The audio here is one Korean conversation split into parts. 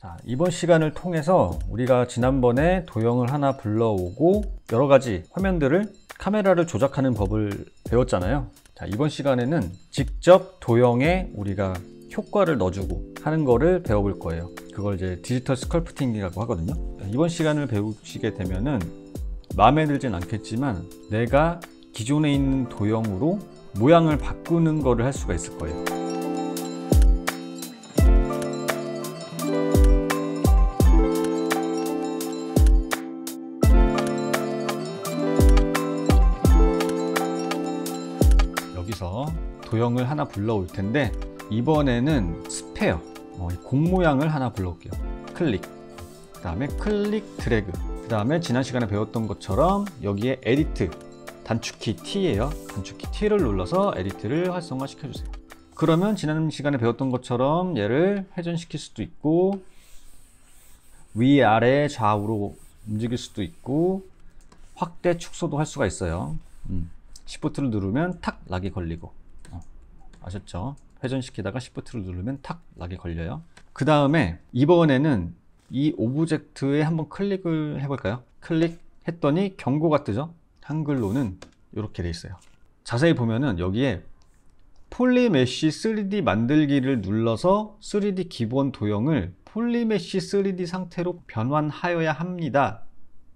자, 이번 시간을 통해서 우리가 지난번에 도형을 하나 불러오고 여러 가지 화면들을 카메라를 조작하는 법을 배웠잖아요. 자, 이번 시간에는 직접 도형에 우리가 효과를 넣어주고 하는 거를 배워볼 거예요. 그걸 이제 디지털 스컬프팅이라고 하거든요. 이번 시간을 배우시게 되면은 마음에 들진 않겠지만 내가 기존에 있는 도형으로 모양을 바꾸는 거를 할 수가 있을 거예요. 도형을 하나 불러올 텐데 이번에는 스페어 어, 공 모양을 하나 불러올게요 클릭 그 다음에 클릭 드래그 그 다음에 지난 시간에 배웠던 것처럼 여기에 에디트 단축키 T예요 단축키 T를 눌러서 에디트를 활성화 시켜주세요 그러면 지난 시간에 배웠던 것처럼 얘를 회전시킬 수도 있고 위아래 좌우로 움직일 수도 있고 확대 축소도 할 수가 있어요 음. 시프트를 누르면 탁 락이 걸리고 아셨죠? 회전시키다가 시프트를 누르면 탁 락이 걸려요 그 다음에 이번에는 이 오브젝트에 한번 클릭을 해볼까요? 클릭했더니 경고가 뜨죠? 한글로는 이렇게 돼 있어요 자세히 보면은 여기에 폴리메쉬 3D 만들기를 눌러서 3D 기본 도형을 폴리메쉬 3D 상태로 변환하여야 합니다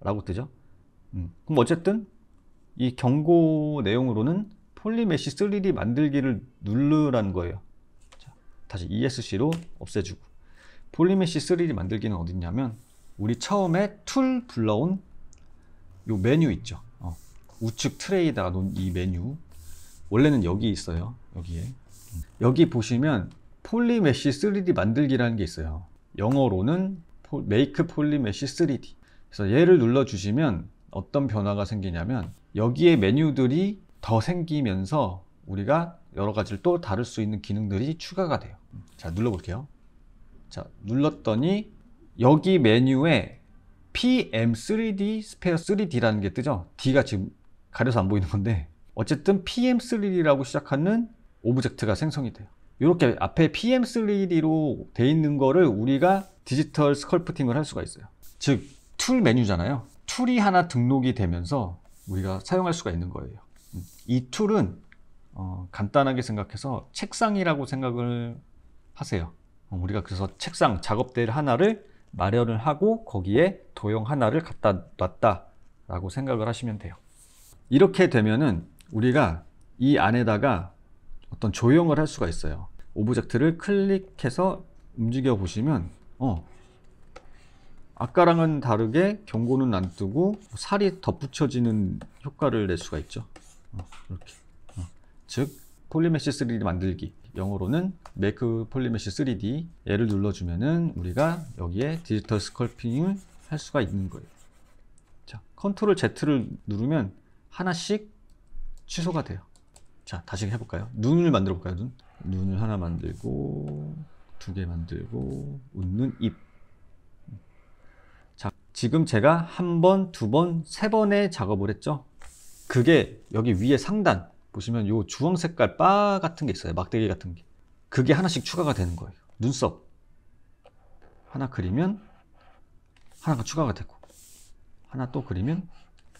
라고 뜨죠 음. 그럼 어쨌든 이 경고 내용으로는 폴리메시 3D 만들기를 누르라는 거예요. 자, 다시 ESC로 없애주고 폴리메시 3D 만들기는 어디냐면 우리 처음에 툴 불러온 요 메뉴 있죠. 어, 우측 트레이에다 놓은 이 메뉴 원래는 여기 있어요. 여기에 여기 보시면 폴리메시 3D 만들기라는 게 있어요. 영어로는 메이크 폴리메시 3D 그래서 얘를 눌러주시면 어떤 변화가 생기냐면 여기에 메뉴들이 더 생기면서 우리가 여러 가지를 또 다룰 수 있는 기능들이 추가가 돼요. 자, 눌러볼게요. 자, 눌렀더니 여기 메뉴에 PM3D 스페어 3D라는 게 뜨죠. D가 지금 가려서 안 보이는 건데 어쨌든 PM3D라고 시작하는 오브젝트가 생성이 돼요. 이렇게 앞에 PM3D로 돼 있는 거를 우리가 디지털 스컬프팅을 할 수가 있어요. 즉, 툴 메뉴잖아요. 툴이 하나 등록이 되면서 우리가 사용할 수가 있는 거예요. 이 툴은 어, 간단하게 생각해서 책상이라고 생각을 하세요. 우리가 그래서 책상, 작업대 하나를 마련을 하고 거기에 도형 하나를 갖다 놨다라고 생각을 하시면 돼요. 이렇게 되면은 우리가 이 안에다가 어떤 조형을 할 수가 있어요. 오브젝트를 클릭해서 움직여 보시면 어, 아까랑은 다르게 경고는 안 뜨고 살이 덧붙여지는 효과를 낼 수가 있죠. 어, 이렇게. 어. 즉 폴리메시 3D 만들기 영어로는 make 폴리메시 3D 얘를 눌러주면은 우리가 여기에 디지털 스컬핑을 할 수가 있는 거예요 자 컨트롤 Z를 누르면 하나씩 취소가 돼요 자 다시 해볼까요 눈을 만들어 볼까요 눈 눈을 하나 만들고 두 개 만들고 웃는 입 자, 지금 제가 한 번, 두 번, 세 번의 작업을 했죠 그게 여기 위에 상단 보시면 요 주황 색깔 바 같은 게 있어요. 막대기 같은 게. 그게 하나씩 추가가 되는 거예요. 눈썹 하나 그리면 하나가 추가가 되고 하나 또 그리면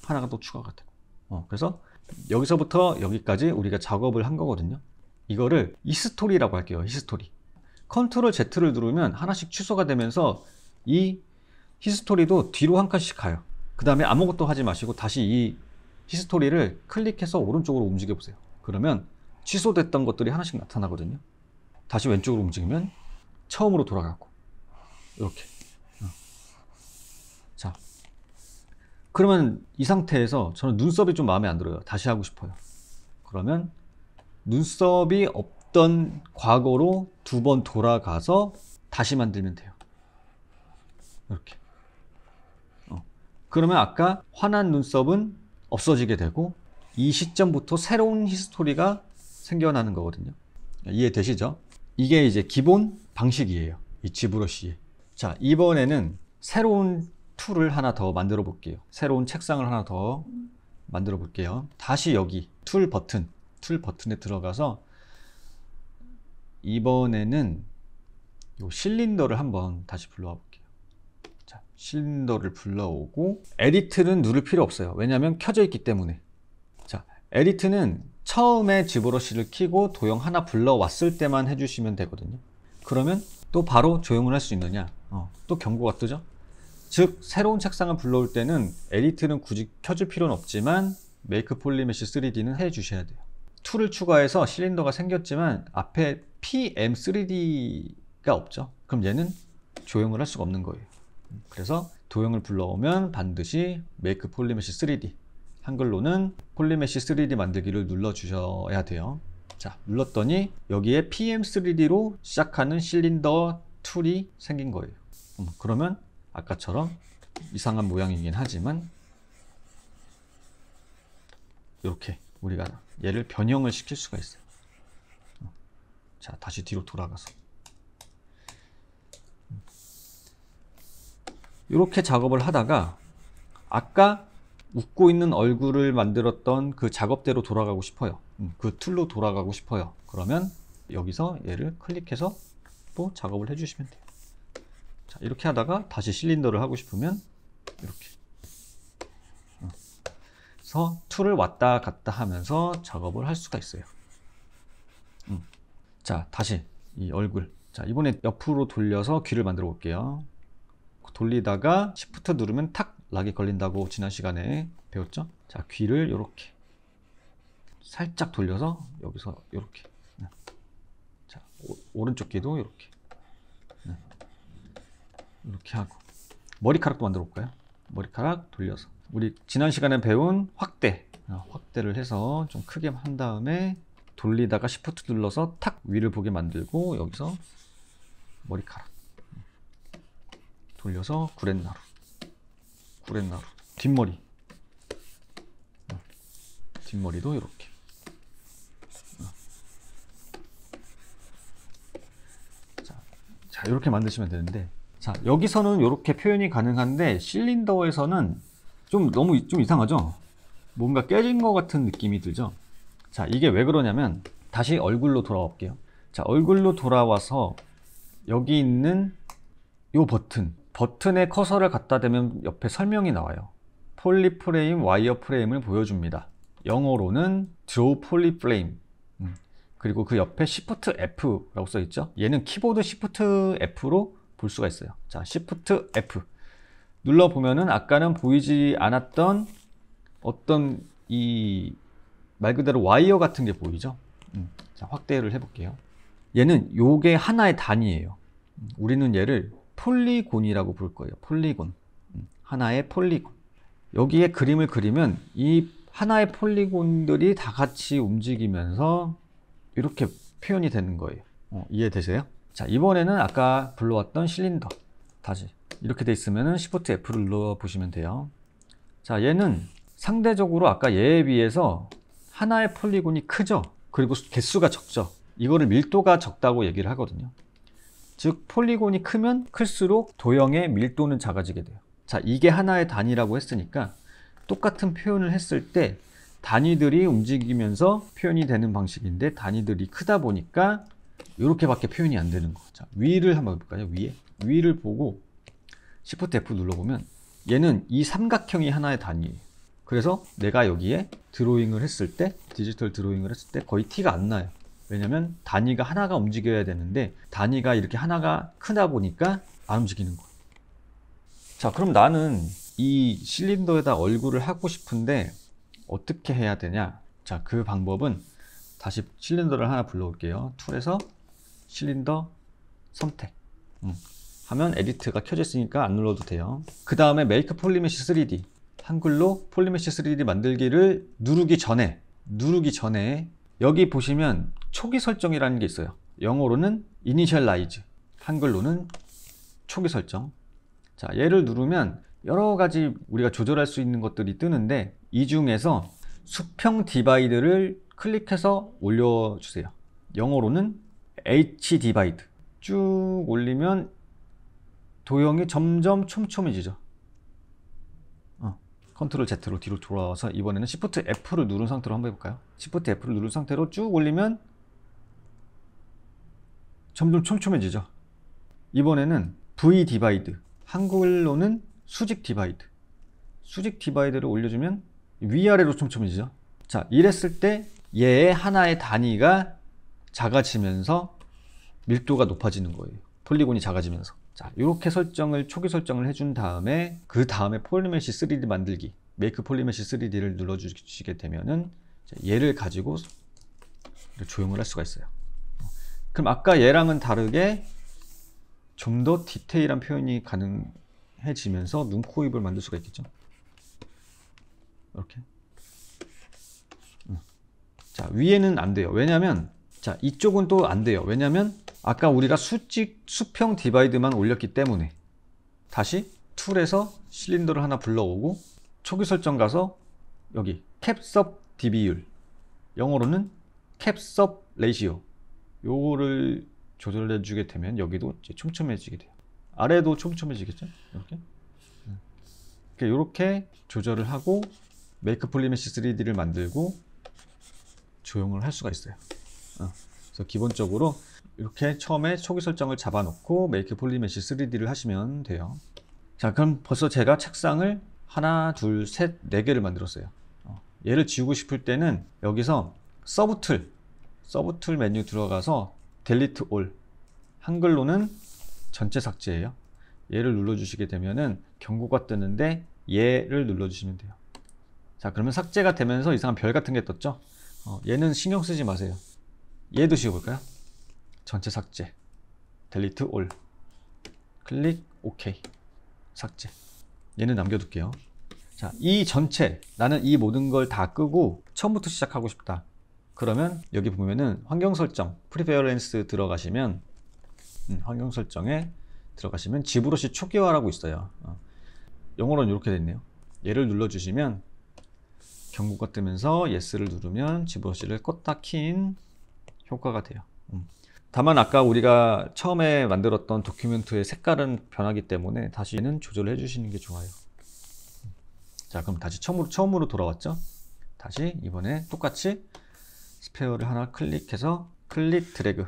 하나가 또 추가가 되고 어, 그래서 여기서부터 여기까지 우리가 작업을 한 거거든요. 이거를 이스토리라고 할게요. 히스토리. 컨트롤 Z를 누르면 하나씩 취소가 되면서 이 히스토리도 뒤로 한 칸씩 가요. 그 다음에 아무것도 하지 마시고 다시 이 히스토리를 클릭해서 오른쪽으로 움직여 보세요. 그러면 취소됐던 것들이 하나씩 나타나거든요. 다시 왼쪽으로 움직이면 처음으로 돌아가고 이렇게 어. 자 그러면 이 상태에서 저는 눈썹이 좀 마음에 안 들어요. 다시 하고 싶어요. 그러면 눈썹이 없던 과거로 두 번 돌아가서 다시 만들면 돼요. 이렇게. 어. 그러면 아까 환한 눈썹은 없어지게 되고 이 시점부터 새로운 히스토리가 생겨나는 거거든요. 이해되시죠? 이게 이제 기본 방식이에요. 이 지브러쉬의. 자, 이번에는 새로운 툴을 하나 더 만들어 볼게요. 새로운 책상을 하나 더 만들어 볼게요. 다시 여기 툴 버튼, 툴 버튼에 들어가서 이번에는 요 실린더를 한번 다시 불러와 볼게요. 실린더를 불러오고 에디트는 누를 필요 없어요 왜냐하면 켜져 있기 때문에 자 에디트는 처음에 지브러시를 키고 도형 하나 불러왔을 때만 해주시면 되거든요 그러면 또 바로 조형을할 수 있느냐 어, 또 경고가 뜨죠 즉 새로운 책상을 불러올 때는 에디트는 굳이 켜줄 필요는 없지만 메이크 폴리메시 3D는 해주셔야 돼요 툴을 추가해서 실린더가 생겼지만 앞에 PM3D가 없죠 그럼 얘는 조형을할 수가 없는 거예요 그래서 도형을 불러오면 반드시 Make Polymesh 3D 한글로는 폴리메시 3D 만들기를 눌러주셔야 돼요. 자, 눌렀더니 여기에 PM3D로 시작하는 실린더 툴이 생긴 거예요. 음, 그러면 아까처럼 이상한 모양이긴 하지만 이렇게 우리가 얘를 변형을 시킬 수가 있어요. 자, 다시 뒤로 돌아가서 이렇게 작업을 하다가 아까 웃고 있는 얼굴을 만들었던 그 작업대로 돌아가고 싶어요. 음, 그 툴로 돌아가고 싶어요. 그러면 여기서 얘를 클릭해서 또 작업을 해주시면 돼요. 자, 이렇게 하다가 다시 실린더를 하고 싶으면 이렇게. 어. 그래서 툴을 왔다 갔다 하면서 작업을 할 수가 있어요. 음. 자, 다시 이 얼굴. 자, 이번에 옆으로 돌려서 귀를 만들어 볼게요. 돌리다가 시프트 누르면 탁 락이 걸린다고 지난 시간에 배웠죠? 자 귀를 이렇게 살짝 돌려서 여기서 이렇게 네. 자 오, 른쪽 귀도 이렇게 네. 이렇게 하고 머리카락도 만들어 볼까요? 머리카락 돌려서 우리 지난 시간에 배운 확대 어, 확대를 해서 좀 크게 한 다음에 돌리다가 시프트 눌러서 탁 위를 보게 만들고 여기서 머리카락 돌려서 구렛나루 구렛나루 뒷머리 뒷머리도 이렇게 자, 자 이렇게 만드시면 되는데 자 여기서는 이렇게 표현이 가능한데 실린더에서는 좀 너무 좀 이상하죠 뭔가 깨진 것 같은 느낌이 들죠 자 이게 왜 그러냐면 다시 얼굴로 돌아와 볼게요 자 얼굴로 돌아와서 여기 있는 요 버튼 버튼에 커서를 갖다 대면 옆에 설명이 나와요. 폴리 프레임, 와이어 프레임을 보여줍니다. 영어로는 draw poly frame 음. 그리고 그 옆에 Shift F라고 써있죠. 얘는 키보드 Shift F로 볼 수가 있어요. 자, Shift F 눌러보면은 아까는 보이지 않았던 어떤 이 말 그대로 와이어 같은 게 보이죠. 음. 자, 확대를 해볼게요. 얘는 요게 하나의 단위예요. 음. 우리는 얘를 폴리곤이라고 부를 거예요. 폴리곤. 음. 하나의 폴리곤. 여기에 그림을 그리면 이 하나의 폴리곤들이 다 같이 움직이면서 이렇게 표현이 되는 거예요. 어, 이해되세요? 자, 이번에는 아까 불러왔던 실린더. 다시. 이렇게 돼 있으면 Shift F를 눌러 보시면 돼요. 자, 얘는 상대적으로 아까 얘에 비해서 하나의 폴리곤이 크죠? 그리고 개수가 적죠? 이거를 밀도가 적다고 얘기를 하거든요. 즉 폴리곤이 크면 클수록 도형의 밀도는 작아지게 돼요. 자 이게 하나의 단위라고 했으니까 똑같은 표현을 했을 때 단위들이 움직이면서 표현이 되는 방식인데 단위들이 크다 보니까 이렇게밖에 표현이 안 되는 거. 자 위를 한번 볼까요? 위에 위를 보고 Shift F 눌러보면 얘는 이 삼각형이 하나의 단위예요. 그래서 내가 여기에 드로잉을 했을 때 디지털 드로잉을 했을 때 거의 티가 안 나요. 왜냐면 단위가 하나가 움직여야 되는데 단위가 이렇게 하나가 크다 보니까 안 움직이는 거예요. 자, 그럼 나는 이 실린더에다 얼굴을 하고 싶은데 어떻게 해야 되냐? 자, 그 방법은 다시 실린더를 하나 불러올게요. 툴에서 실린더 선택 음. 하면 에디트가 켜져 있으니까 안 눌러도 돼요. 그 다음에 메이크 폴리메시 3D 한글로 폴리메시 3D 만들기를 누르기 전에 누르기 전에 여기 보시면 초기 설정이라는 게 있어요. 영어로는 initialize, 한글로는 초기 설정. 자, 얘를 누르면 여러 가지 우리가 조절할 수 있는 것들이 뜨는데 이 중에서 수평 디바이드를 클릭해서 올려주세요. 영어로는 H 디바이드. 쭉 올리면 도형이 점점 촘촘해지죠. 어, 컨트롤 Z로 뒤로 돌아와서 이번에는 Shift F를 누른 상태로 한번 해볼까요? Shift F를 누른 상태로 쭉 올리면 점점 촘촘해지죠. 이번에는 V 디바이드. 한글로는 수직 디바이드. 수직 디바이드를 올려주면 위아래로 촘촘해지죠. 자, 이랬을 때 얘의 하나의 단위가 작아지면서 밀도가 높아지는 거예요. 폴리곤이 작아지면서. 자, 이렇게 설정을, 초기 설정을 해준 다음에 그 다음에 폴리메시 3D 만들기, 메이크 폴리메시 3D를 눌러주시게 되면은 얘를 가지고 조용을 할 수가 있어요. 그럼 아까 얘랑은 다르게 좀 더 디테일한 표현이 가능해지면서 눈, 코, 입을 만들 수가 있겠죠. 이렇게. 음. 자, 위에는 안 돼요. 왜냐면, 자, 이쪽은 또 안 돼요. 왜냐면, 아까 우리가 수직, 수평 디바이드만 올렸기 때문에. 다시 툴에서 실린더를 하나 불러오고, 초기 설정 가서 여기 캡섭 DB율 영어로는 캡섭 레이시오 요거를 조절해 주게 되면 여기도 이제 촘촘해지게 돼요. 아래도 촘촘해지겠죠? 이렇게. 이렇게 네. 그러니까 조절을 하고 메이크 폴리메시 3D를 만들고 조용을 할 수가 있어요. 어. 그래서 기본적으로 이렇게 처음에 초기 설정을 잡아놓고 메이크 폴리메시 3D를 하시면 돼요. 자, 그럼 벌써 제가 책상을 하나, 둘, 셋, 네 개를 만들었어요. 어. 얘를 지우고 싶을 때는 여기서 서브 툴 서브 툴 메뉴 들어가서 델리트 올 한글로는 전체 삭제예요 얘를 눌러 주시게 되면은 경고가 뜨는데 얘를 눌러 주시면 돼요 자 그러면 삭제가 되면서 이상한 별 같은 게 떴죠 어, 얘는 신경 쓰지 마세요 얘도 지워볼까요 전체 삭제 델리트 올 클릭 오케이 삭제 얘는 남겨둘게요 자, 이 전체 나는 이 모든 걸 다 끄고 처음부터 시작하고 싶다 그러면 여기 보면은 환경 설정 프리페어렌스 들어가시면 음, 환경 설정에 들어가시면 지브로시 초기화라고 있어요 어. 영어로는 이렇게 됐네요 얘를 눌러주시면 경고가 뜨면서 예스를 누르면 지브로시를 껐다 킨 효과가 돼요 음. 다만 아까 우리가 처음에 만들었던 도큐멘트의 색깔은 변하기 때문에 다시는 조절해 주시는 게 좋아요 음. 자 그럼 다시 처음으로, 처음으로 돌아왔죠 다시 이번에 똑같이 스페어를 하나 클릭해서 클릭 드래그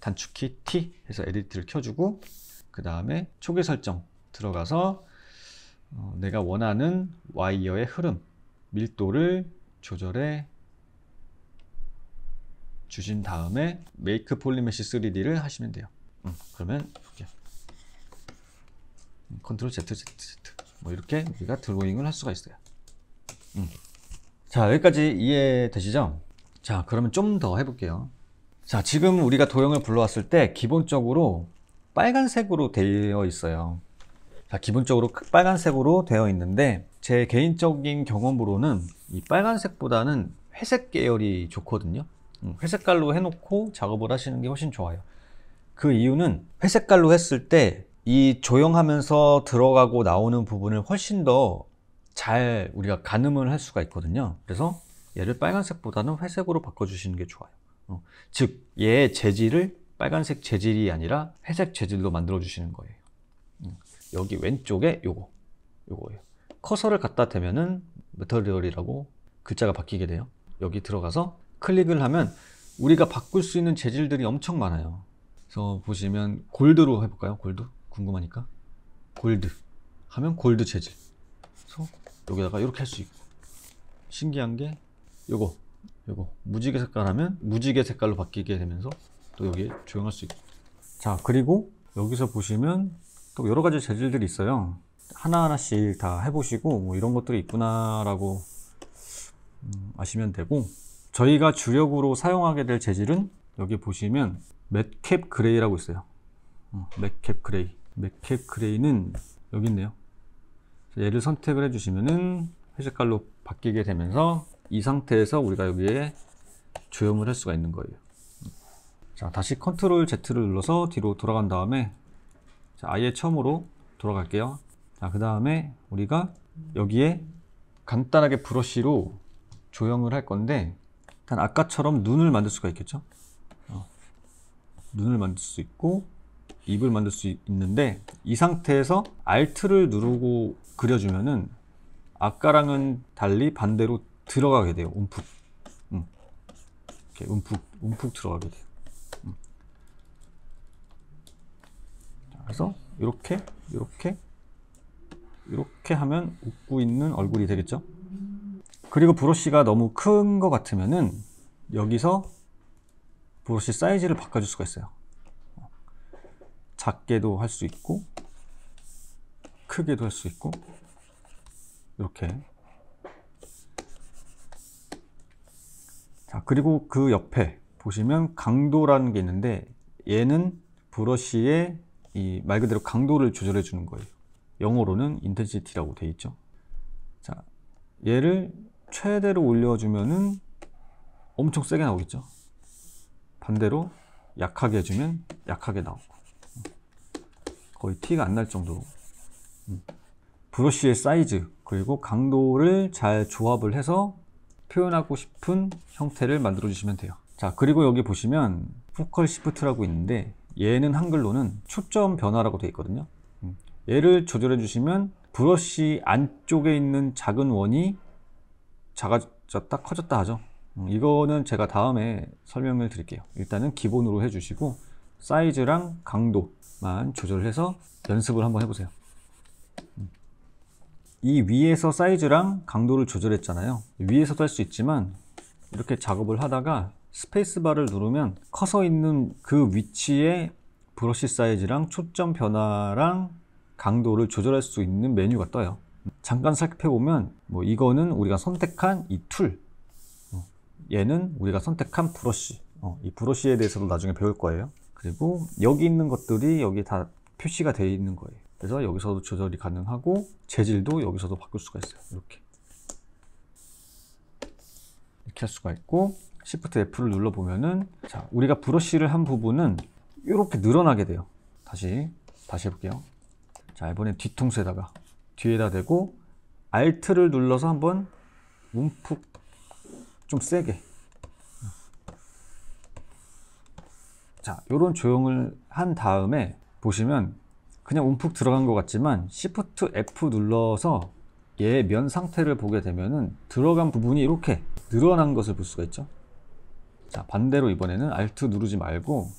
단축키 T 해서 에디트를 켜주고 그 다음에 초기 설정 들어가서 어, 내가 원하는 와이어의 흐름 밀도를 조절해 주신 다음에 Make p 메이크 폴리메시 3D를 하시면 돼요 음, 그러면 음, 컨트롤 Z, Z, Z 뭐 이렇게 우리가 드로잉을 할 수가 있어요 음. 자 여기까지 이해되시죠? 자 그러면 좀 더 해볼게요 자 지금 우리가 도형을 불러왔을 때 기본적으로 빨간색으로 되어 있어요 자 기본적으로 빨간색으로 되어 있는데 제 개인적인 경험으로는 이 빨간색보다는 회색 계열이 좋거든요 음, 회색깔로 해놓고 작업을 하시는 게 훨씬 좋아요 그 이유는 회색깔로 했을 때 이 조형하면서 들어가고 나오는 부분을 훨씬 더 잘 우리가 가늠을 할 수가 있거든요 그래서 얘를 빨간색보다는 회색으로 바꿔주시는 게 좋아요 어, 즉얘 재질을 빨간색 재질이 아니라 회색 재질로 만들어 주시는 거예요 음, 여기 왼쪽에 요거 요거예요 커서를 갖다 대면은 메터리얼이라고 글자가 바뀌게 돼요 여기 들어가서 클릭을 하면 우리가 바꿀 수 있는 재질들이 엄청 많아요 그래서 보시면 골드로 해볼까요? 골드? 궁금하니까 골드 하면 골드 재질 그래서 여기다가 이렇게 할 수 있고 신기한 게 요거 요거 무지개 색깔 하면 무지개 색깔로 바뀌게 되면서 또 여기 조용할수 있고 자 그리고 여기서 보시면 또 여러 가지 재질들이 있어요 하나하나씩 다 해보시고 뭐 이런 것들이 있구나 라고 음, 아시면 되고 저희가 주력으로 사용하게 될 재질은 여기 보시면 맷캡 그레이라고 있어요 어, 맷캡 그레이 맷캡 그레이는 여기 있네요 얘를 선택을 해주시면은 회색깔로 바뀌게 되면서 이 상태에서 우리가 여기에 조형을 할 수가 있는 거예요 자 다시 컨트롤 Z를 눌러서 뒤로 돌아간 다음에 자, 아예 처음으로 돌아갈게요 자그 다음에 우리가 여기에 간단하게 브러쉬로 조형을 할 건데 일단 아까처럼 눈을 만들 수가 있겠죠 어. 눈을 만들 수 있고 입을 만들 수 있는데 이 상태에서 Alt를 누르고 그려주면은 아까랑은 달리 반대로 들어가게 돼요. 움푹. 음. 이렇게 움푹, 움푹 들어가게 돼요. 음. 그래서 이렇게, 이렇게, 이렇게 하면 웃고 있는 얼굴이 되겠죠. 그리고 브러쉬가 너무 큰 것 같으면은 여기서 브러쉬 사이즈를 바꿔줄 수가 있어요. 작게도 할 수 있고 크게도 할 수 있고 이렇게 자, 그리고 그 옆에 보시면 강도라는 게 있는데 얘는 브러쉬의 이말 그대로 강도를 조절해 주는 거예요. 영어로는 intensity라고 돼 있죠. 자, 얘를 최대로 올려주면은 엄청 세게 나오겠죠. 반대로 약하게 해주면 약하게 나오고 거의 티가 안 날 정도로 음. 브러쉬의 사이즈 그리고 강도를 잘 조합을 해서 표현하고 싶은 형태를 만들어 주시면 돼요 자 그리고 여기 보시면 포컬 시프트라고 있는데 얘는 한글로는 초점 변화라고 되어 있거든요 음, 얘를 조절해 주시면 브러쉬 안쪽에 있는 작은 원이 작아졌다 커졌다 하죠 음, 이거는 제가 다음에 설명을 드릴게요 일단은 기본으로 해주시고 사이즈랑 강도만 조절해서 연습을 한번 해보세요 이 위에서 사이즈랑 강도를 조절했잖아요 위에서도 할 수 있지만 이렇게 작업을 하다가 스페이스바를 누르면 커서 있는 그 위치에 브러쉬 사이즈랑 초점 변화랑 강도를 조절할 수 있는 메뉴가 떠요 잠깐 살펴보면 뭐 이거는 우리가 선택한 이툴 어, 얘는 우리가 선택한 브러쉬 어, 이 브러쉬에 대해서도 나중에 배울 거예요 그리고 여기 있는 것들이 여기 다 표시가 되어 있는 거예요 그래서 여기서도 조절이 가능하고 재질도 여기서도 바꿀 수가 있어요. 이렇게 이렇게 할 수가 있고 Shift F를 눌러보면은 자 우리가 브러쉬를 한 부분은 이렇게 늘어나게 돼요. 다시 다시 해볼게요. 자 이번엔 뒤통수에다가 뒤에다 대고 Alt를 눌러서 한번 움푹 좀 세게 자 이런 조형을 한 다음에 보시면 그냥 움푹 들어간 것 같지만 Shift F 눌러서 얘의 면 상태를 보게 되면은 들어간 부분이 이렇게 늘어난 것을 볼 수가 있죠 자 반대로 이번에는 Alt 누르지 말고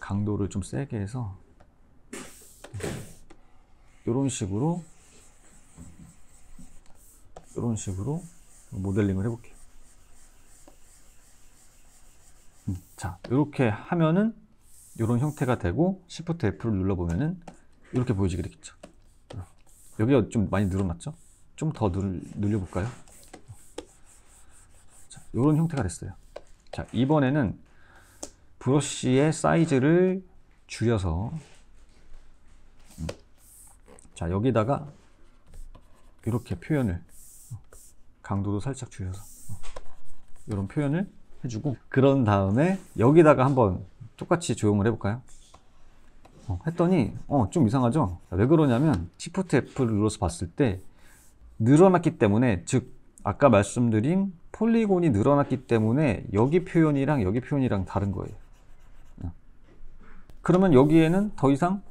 강도를 좀 세게 해서 이런 식으로 이런 식으로 모델링을 해볼게요 음, 자 이렇게 하면은 이런 형태가 되고 Shift F를 눌러보면은 이렇게 보여지게 되겠죠. 여기가 좀 많이 늘어났죠? 좀 더 늘려볼까요? 자, 이런 형태가 됐어요. 자, 이번에는 브러쉬의 사이즈를 줄여서 음, 자, 여기다가 이렇게 표현을 강도도 살짝 줄여서 이런 어, 표현을 해주고 그런 다음에 여기다가 한번 똑같이 조형을 해볼까요? 어, 했더니 어, 좀 이상하죠? 왜 그러냐면 Shift F를 눌러서 봤을 때 늘어났기 때문에 즉 아까 말씀드린 폴리곤이 늘어났기 때문에 여기 표현이랑 여기 표현이랑 다른 거예요. 어. 그러면 여기에는 더 이상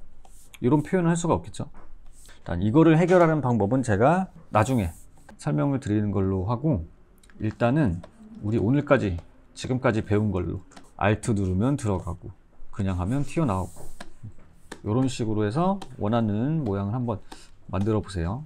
이런 표현을 할 수가 없겠죠. 일단 이거를 해결하는 방법은 제가 나중에 설명을 드리는 걸로 하고 일단은 우리 오늘까지 지금까지 배운 걸로 Alt 누르면 들어가고 그냥 하면 튀어나오고 이런 식으로 해서 원하는 모양을 한번 만들어 보세요.